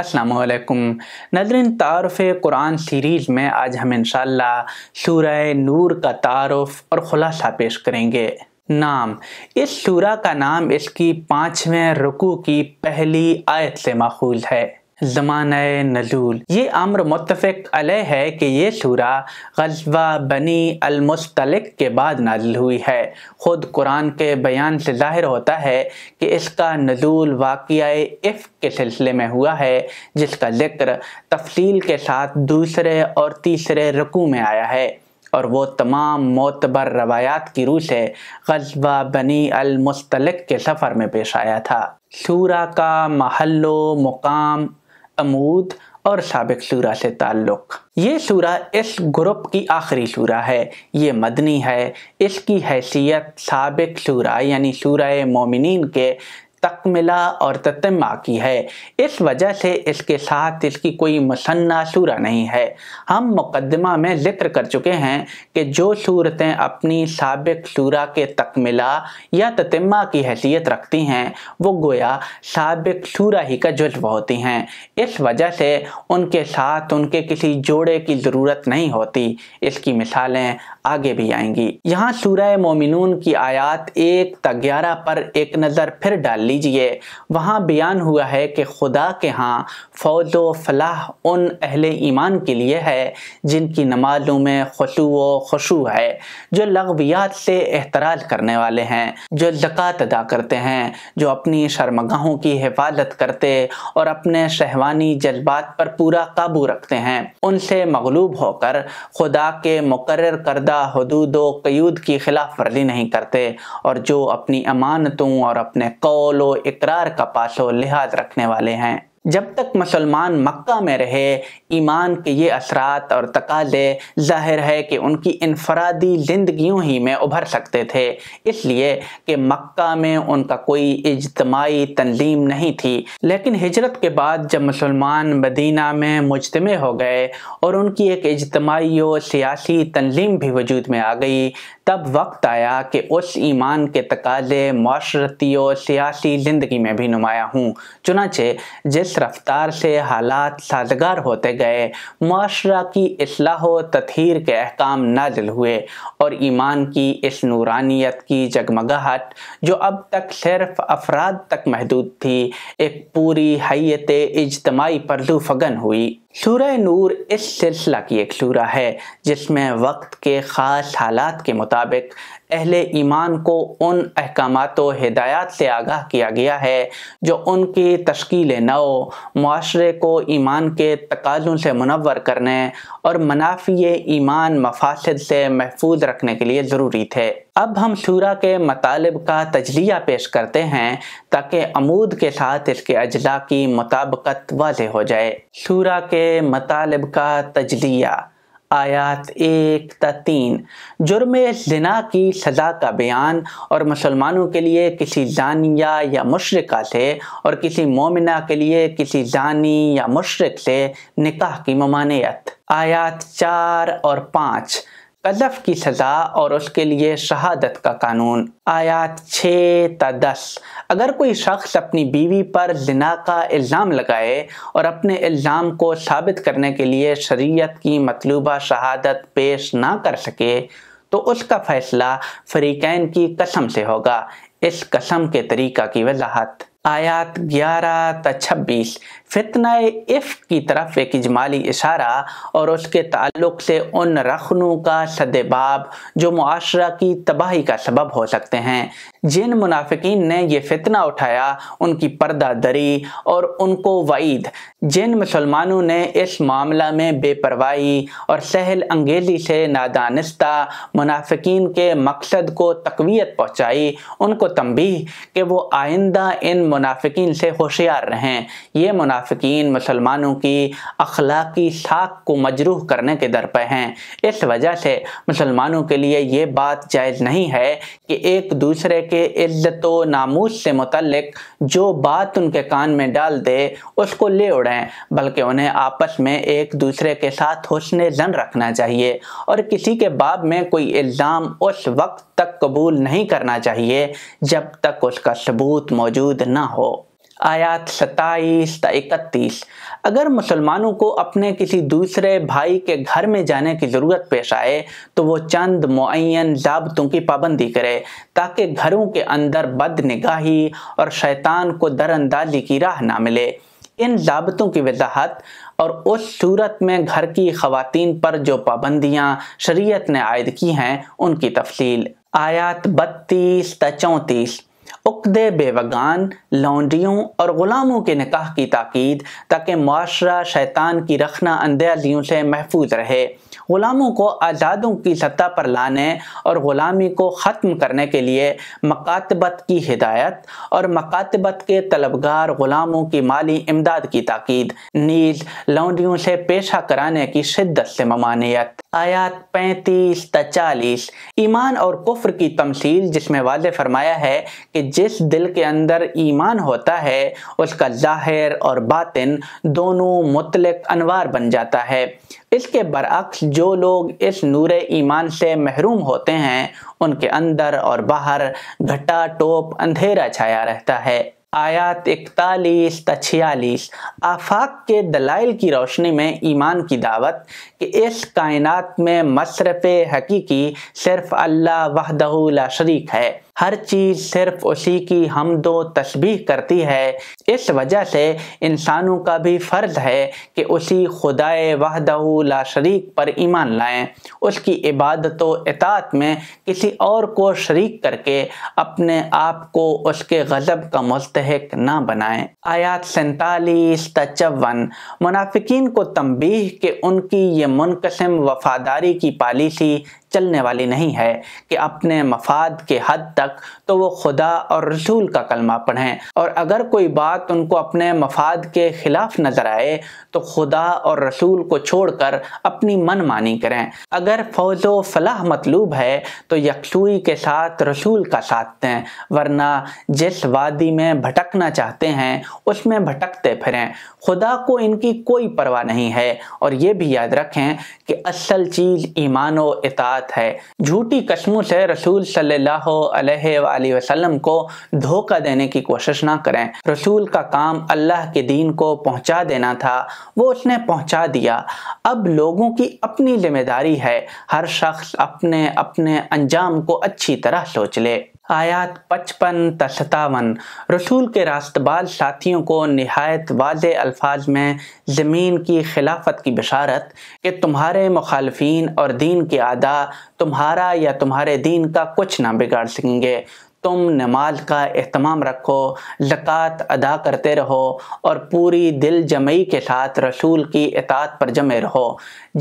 असलकुम नजर तारफ़ कुरान सीरीज़ में आज हम इन सूरह नूर का तारफ़ और ख़ुलासा पेश करेंगे नाम इस शुरा का नाम इसकी पाँचवें रुकू की पहली आयत से माखूज है जमान नजूल ये अम्र मुतफ़ अलह है कि ये सूरा गजबा बनी अलमुस्तलक के बाद नाजिल हुई है ख़ुद कुरान के बयान से ज़ाहिर होता है कि इसका नजूल वाक़ इफ़ के सिलसिले में हुआ है जिसका जिक्र तफसील के साथ दूसरे और तीसरे रकू में आया है और वो तमाम मोतबर रवायात की रूह से गजबा बनी अलमुस्तलक के सफ़र में पेश आया था सूरा का महलो मुकाम अमूद और सबक सूरा से ताल्लुक़ ये सूरा इस ग्रुप की आखिरी सूरा है ये मदनी है इसकी हैसियत सबक सूरा यानी सूरा मोमिन के तकमिला और ततमा की है इस वजह से इसके साथ इसकी कोई मुसन्ना सूरा नहीं है हम मुकदमा में ज़िक्र कर चुके हैं कि जो सूरतें अपनी सबक सूरा के तकमिला या ततमा की हैसियत रखती हैं वो गोया सबक सूरा ही का जुज्व होती हैं इस वजह से उनके साथ उनके किसी जोड़े की ज़रूरत नहीं होती इसकी मिसालें आगे भी आएंगी यहाँ सूर मोमिन की आयात एक तग्यारह पर एक नज़र फिर डाल लीजिए वहाँ बयान हुआ है कि खुदा के यहाँ फ़ौज व फलाह उन अहल ईमान के लिए है जिनकी नमाजों में खशु व है जो लगवियात से एहतराज करने वाले हैं जो जक़ात अदा करते हैं जो अपनी शर्मगाहों की हिफाजत करते और अपने शहवानी जज्बात पर पूरा काबू रखते हैं उनसे मगलूब होकर खुदा के मुकर करदा हदूद व कयूद की खिलाफ वर्जी नहीं करते और जो अपनी अमानतों और अपने कौल लो इकरार का पासो लिहाज रखने वाले हैं जब तक मुसलमान मक्का में रहे ईमान के ये असरात और तकाले जाहिर है कि उनकी इनफरादी जिंदगियों ही में उभर सकते थे इसलिए कि मक्का में उनका कोई इजतमाही तंजीम नहीं थी लेकिन हिजरत के बाद जब मुसलमान मदीना में मुजतम हो गए और उनकी एक इजतमाही और सियासी तंजीम भी वजूद में आ गई तब वक्त आया कि उस ईमान के तकाले माशरती और सियासी ज़िंदगी में भी नुमाया हूँ चुनाचे जिस तेज़ रफ्तार से हालात साजगार होते गए माशरा की असलाह तथहर के अहकाम नाजिल हुए और ईमान की इस नूरानियत की जगमगाहट जो अब तक सिर्फ अफराद तक महदूद थी एक पूरी हैत इजतमाही पर फगन हुई शूर नूर इस सिलसिला की एक शूरा है जिसमें वक्त के ख़ास हालात के मुताबिक अहल ईमान को उन अहकाम व से आगाह किया गया है जो उनकी तश्कील नौ माशरे को ईमान के तकाजों से मुनवर करने और मुनाफी ईमान मफासद से महफूज रखने के लिए ज़रूरी थे अब हम शूरा के मतालब का तजलिया पेश करते हैं ताकि अमूद के साथ इसके अजला की मुताबकत वाज हो जाए शूरा के मतालब का तजलिया आयात एक तीन जुर्म जना की सज़ा का बयान और मुसलमानों के लिए किसी जानिया या मशरक़ा से और किसी मोमिना के लिए किसी जानी या मशरक़ से निकाह की ममानियत आयात चार और पाँच कदफ की सज़ा और उसके लिए शहादत का कानून आयात छः ता दस अगर कोई शख्स अपनी बीवी पर जिना का इल्ज़ाम लगाए और अपने इल्ज़ाम को साबित करने के लिए शरीयत की मतलूबा शहादत पेश ना कर सके तो उसका फ़ैसला फरीकैन की कसम से होगा इस कसम के तरीक़ा की वजाहत आयात 11 त 26 फितना इफ़ की तरफ एक इजमाली इशारा और उसके ताल्लुक से उन रखनों का सदबाब जो माशरा की तबाही का सबब हो सकते हैं जिन मुनाफिकीन ने यह फितना उठाया उनकी पर्दा दरी और उनको वईद जिन मुसलमानों ने इस मामला में बेपरवाही और सहल अंगेजी से नादानस्ता मुनाफिकीन के मकसद को तकवीत पहुँचाई उनको तमबी के वो आइंदा इन मुनाफिकीन से होशियार रहें ये मुनाफिकीन मुसलमानों की अखलाकी साख को मजरूह करने के दर पर हैं इस वजह से मुसलमानों के लिए ये बात जायज़ नहीं है कि एक दूसरे के इज्जत नामूस से मुतलक जो बात उनके कान में डाल दे उसको ले उड़ें बल्कि उन्हें आपस में एक दूसरे के साथ हुसन जन रखना चाहिए और किसी के बाब में कोई इल्ज़ाम उस वक्त तक कबूल नहीं करना चाहिए जब तक उसका सबूत मौजूद न ना हो आयात सताईस इकतीस अगर मुसलमानों को अपने किसी दूसरे भाई के घर में जाने की ज़रूरत पेश आए तो वो चंद मुन जबतों की पाबंदी करे ताकि घरों के अंदर बद निगाही और शैतान को दरअंदाजी की राह ना मिले इन जबतों की वजाहत और उस सूरत में घर की खातन पर जो पाबंदियाँ शरीयत ने आयद की हैं उनकी तफसील आयात बत्तीस त चौंतीस उकदे बेवगान लौंडियों और ग़ुलामों के निकाह की ताकीद ताकि माशरा शैतान की रखना अंधेलियों से महफूज रहे ग़ुलामों को आज़ादों की सतह पर लाने और ग़ुलामी को ख़त्म करने के लिए मकातबत की हिदायत और मकातबत के तलबगार ग़ुलामों की माली इमदाद की ताकीद नीज लौंडियों से पेशा कराने की शिद्दत से ममानियत आयात पैंतीस तचालीस ईमान और कुफ्र की तमसील जिसमें वाज फरमाया है कि जिस दिल के अंदर ईमान होता है उसका जाहिर और बातिन दोनों मुतलक अनवार बन जाता है इसके बरक्स जो लोग इस नूर ईमान से महरूम होते हैं उनके अंदर और बाहर घटा टोप अंधेरा छाया रहता है आयात इकतालीस छियालीस आफाक के दलाइल की रोशनी में ईमान की दावत कि इस कायनात में मशरफ़ हकीकी सिर्फ़ अल्लाह वहदहला शरीक है हर चीज़ सिर्फ उसी की हम दो तस्बीह करती है इस वजह से इंसानों का भी फ़र्ज़ है कि उसी खुदाए वहदहू ला शरीक पर ईमान लाएं उसकी इबादत व इतात में किसी और को शरीक करके अपने आप को उसके गज़ब का मुस्तक ना बनाएं आयात सैतालीस तचवन मुनाफिकीन को तंबीह के उनकी ये मुनकसम वफादारी की पॉलिसी चलने वाली नहीं है कि अपने मफाद के हद तक तो वो खुदा और रसूल का कलमा पढ़ें और अगर कोई बात उनको अपने मफाद के ख़िलाफ़ नज़र आए तो खुदा और रसूल को छोड़कर अपनी मनमानी करें अगर फौज व फलाह मतलूब है तो यकसुई के साथ रसूल का साथ दें वरना जिस वादी में भटकना चाहते हैं उसमें भटकते फिरें खुदा को इनकी कोई परवाह नहीं है और ये भी याद रखें कि असल चीज़ ईमान व बात है झूठी कस्मों से रसूल सल्लाम को धोखा देने की कोशिश ना करें रसूल का काम अल्लाह के दीन को पहुंचा देना था वो उसने पहुंचा दिया अब लोगों की अपनी जिम्मेदारी है हर शख्स अपने अपने अंजाम को अच्छी तरह सोच ले आयात पचपन तस्तावन रसूल के रास्तबाज साथियों को नहायत वाज अल्फाज में ज़मीन की खिलाफत की बशारत कि तुम्हारे मुखालफी और दीन के आदा तुम्हारा या तुम्हारे दीन का कुछ ना बिगाड़ सकेंगे तुम नमाज का अहतमाम रखो लकात अदा करते रहो और पूरी दिल जमई के साथ रसूल की इतात पर जमे रहो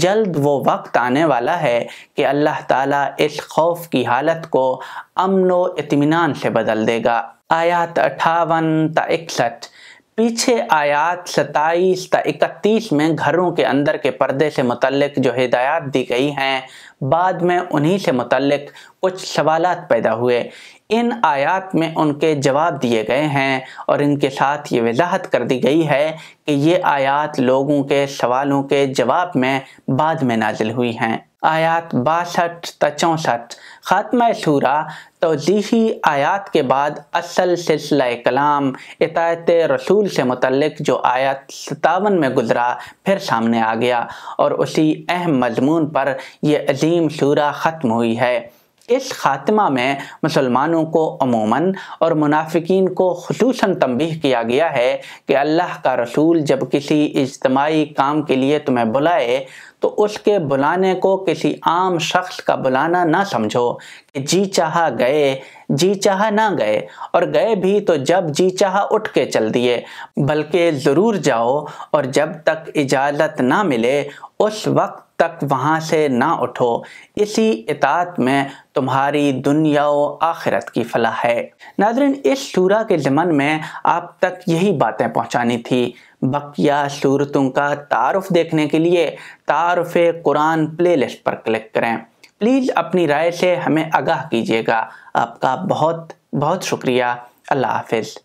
जल्द वो वक्त आने वाला है कि अल्लाह ताला इस खौफ की हालत को अमन व इतमान से बदल देगा आयात अठावन ता इकसठ पीछे आयात सताईस ता इकतीस में घरों के अंदर के पर्दे से मुतलक जो हिदायत दी गई हैं बाद में उन्हीं से मुतलक कुछ सवाल पैदा हुए इन आयात में उनके जवाब दिए गए हैं और इनके साथ ये वजाहत कर दी गई है कि ये आयात लोगों के सवालों के जवाब में बाद में नाजिल हुई हैं आयात बासठ त चौंसठ ख़ात्मा शूरा तो आयात के बाद असल सिलसिला कलाम इतायत रसूल से मतलब जो आयत सतावन में गुजरा फिर सामने आ गया और उसी अहम मजमून पर यह अजीम शूरा ख़त्म हुई है इस खात्मा में मुसलमानों को अमूमन और मुनाफिकीन को खसूस तंबीह किया गया है कि अल्लाह का रसूल जब किसी इज्तमाही काम के लिए तुम्हें बुलाए तो उसके बुलाने को किसी आम शख्स का बुलाना ना समझो कि जी चाह गए जी चाह ना गए और गए भी तो जब जी चाह उठ के चल दिए बल्कि ज़रूर जाओ और जब तक इजाज़त ना मिले उस वक्त तक वहाँ से ना उठो इसी इतात में तुम्हारी दुनिया व आखिरत की फलाह है नादरीन इस शूरा के ज़मन में आप तक यही बातें पहुँचानी थी बकिया सूरतों का तारफ़ देखने के लिए तारफ़ कुरान प्लेलिस्ट पर क्लिक करें प्लीज़ अपनी राय से हमें आगाह कीजिएगा आपका बहुत बहुत शुक्रिया अल्लाह हाफिज़